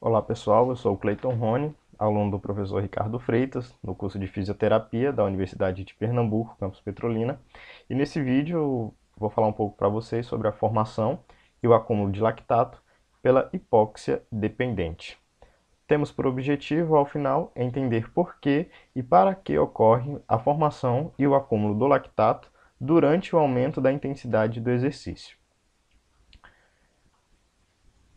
Olá pessoal, eu sou o Cleiton Rony, aluno do professor Ricardo Freitas, no curso de Fisioterapia da Universidade de Pernambuco, campus Petrolina. E nesse vídeo eu vou falar um pouco para vocês sobre a formação e o acúmulo de lactato pela hipóxia dependente. Temos por objetivo, ao final, entender por que e para que ocorre a formação e o acúmulo do lactato durante o aumento da intensidade do exercício.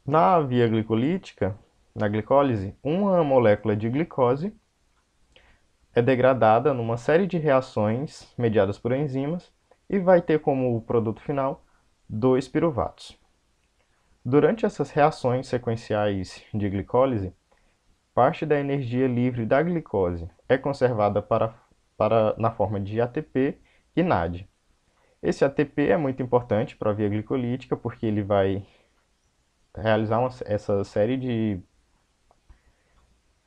Na via glicolítica, na glicólise, uma molécula de glicose é degradada numa série de reações mediadas por enzimas e vai ter como produto final dois piruvatos. Durante essas reações sequenciais de glicólise, parte da energia livre da glicose é conservada para, para, na forma de ATP e NAD. Esse ATP é muito importante para a via glicolítica porque ele vai realizar uma, essa série de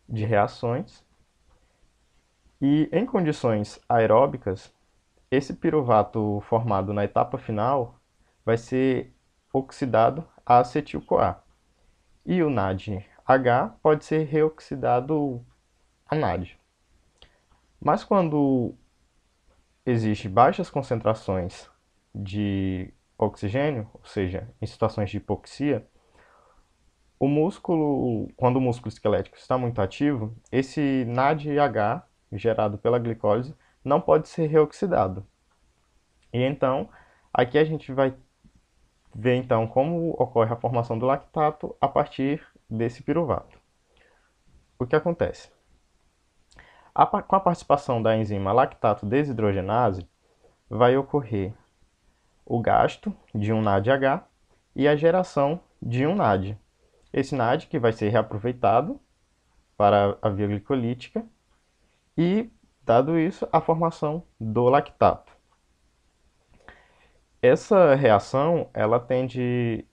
de reações. E em condições aeróbicas, esse piruvato formado na etapa final vai ser oxidado a acetil-CoA. E o NADH pode ser reoxidado a NAD. Mas quando existem baixas concentrações de oxigênio, ou seja, em situações de hipoxia, o músculo, quando o músculo esquelético está muito ativo, esse NADH gerado pela glicólise não pode ser reoxidado. E então, aqui a gente vai ver então como ocorre a formação do lactato a partir desse piruvato. O que acontece? A, com a participação da enzima lactato desidrogenase, vai ocorrer o gasto de um NADH e a geração de um NAD. Esse NAD que vai ser reaproveitado para a via glicolítica e, dado isso, a formação do lactato. Essa reação, ela tende,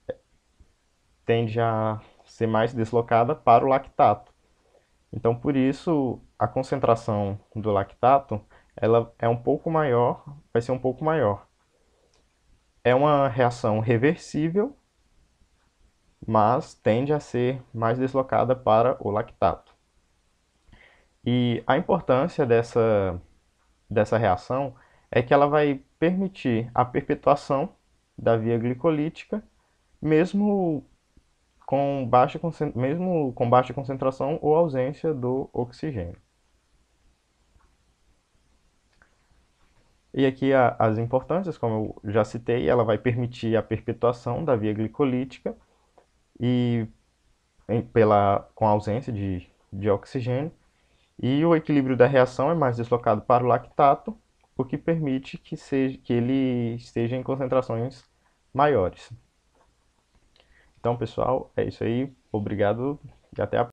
tende a ser mais deslocada para o lactato. Então, por isso, a concentração do lactato ela é um pouco maior, vai ser um pouco maior. É uma reação reversível mas tende a ser mais deslocada para o lactato. E a importância dessa, dessa reação é que ela vai permitir a perpetuação da via glicolítica, mesmo com baixa, mesmo com baixa concentração ou ausência do oxigênio. E aqui a, as importâncias, como eu já citei, ela vai permitir a perpetuação da via glicolítica, e em, pela, com a ausência de, de oxigênio. E o equilíbrio da reação é mais deslocado para o lactato, o que permite que, seja, que ele esteja em concentrações maiores. Então, pessoal, é isso aí. Obrigado e até a próxima.